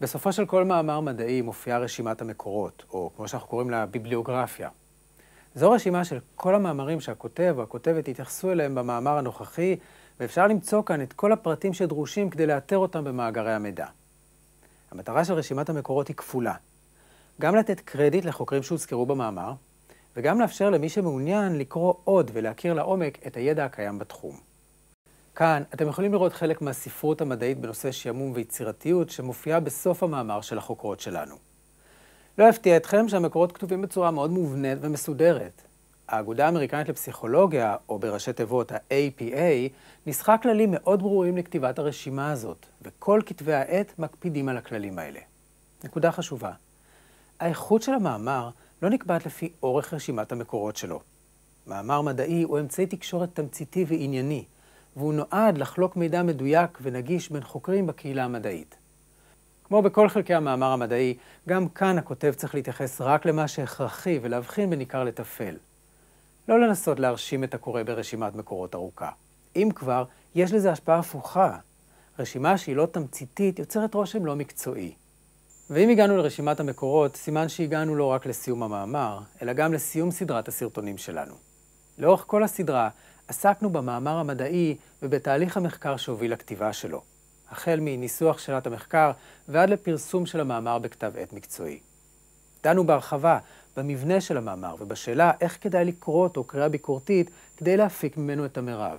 בסופו של כל מאמר מדעי מופיעה רשימת המקורות, או כמו שאנחנו קוראים לה ביבליוגרפיה. זו רשימה של כל המאמרים שהכותב או הכותבת התייחסו אליהם במאמר הנוכחי, ואפשר למצוא כאן את כל הפרטים שדרושים כדי לאתר אותם במאגרי המידע. המטרה של רשימת המקורות היא כפולה. גם לתת קרדיט לחוקרים שהוזכרו במאמר, וגם לאפשר למי שמעוניין לקרוא עוד ולהכיר לעומק את הידע הקיים בתחום. כאן אתם יכולים לראות חלק מהספרות המדעית בנושא שעמום ויצירתיות שמופיעה בסוף המאמר של החוקרות שלנו. לא אפתיע אתכם שהמקורות כתובים בצורה מאוד מובנית ומסודרת. האגודה האמריקנית לפסיכולוגיה, או בראשי תיבות ה-APA, ניסחה כללים מאוד ברורים לכתיבת הרשימה הזאת, וכל כתבי העת מקפידים על הכללים האלה. נקודה חשובה, האיכות של המאמר לא נקבעת לפי אורך רשימת המקורות שלו. מאמר מדעי הוא אמצעי תקשורת תמציתי וענייני, והוא נועד לחלוק מידע מדויק ונגיש בין חוקרים בקהילה המדעית. כמו בכל חלקי המאמר המדעי, גם כאן הכותב צריך להתייחס רק למה שהכרחי ולהבחין בין עיקר לטפל. לא לנסות להרשים את הקורא ברשימת מקורות ארוכה. אם כבר, יש לזה השפעה הפוכה. רשימה שהיא לא תמציתית יוצרת רושם לא מקצועי. ואם הגענו לרשימת המקורות, סימן שהגענו לא רק לסיום המאמר, אלא גם לסיום סדרת הסרטונים שלנו. לאורך כל הסדרה עסקנו במאמר המדעי ובתהליך המחקר שהוביל לכתיבה שלו, החל מניסוח שאלת המחקר ועד לפרסום של המאמר בכתב עת מקצועי. דנו בהרחבה במבנה של המאמר ובשאלה איך כדאי לקרוא אותו קריאה ביקורתית כדי להפיק ממנו את המרב.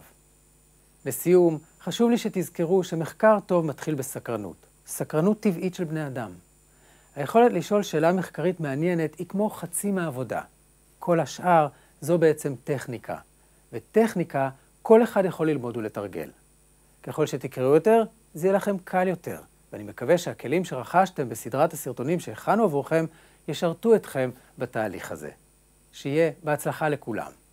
לסיום, חשוב לי שתזכרו שמחקר טוב מתחיל בסקרנות, סקרנות טבעית של בני אדם. היכולת לשאול שאלה מחקרית מעניינת היא כמו חצי מהעבודה. כל השאר זו בעצם טכניקה. וטכניקה כל אחד יכול ללמוד ולתרגל. ככל שתקראו יותר, זה יהיה לכם קל יותר, ואני מקווה שהכלים שרכשתם בסדרת הסרטונים שהכנו עבורכם ישרתו אתכם בתהליך הזה. שיהיה בהצלחה לכולם.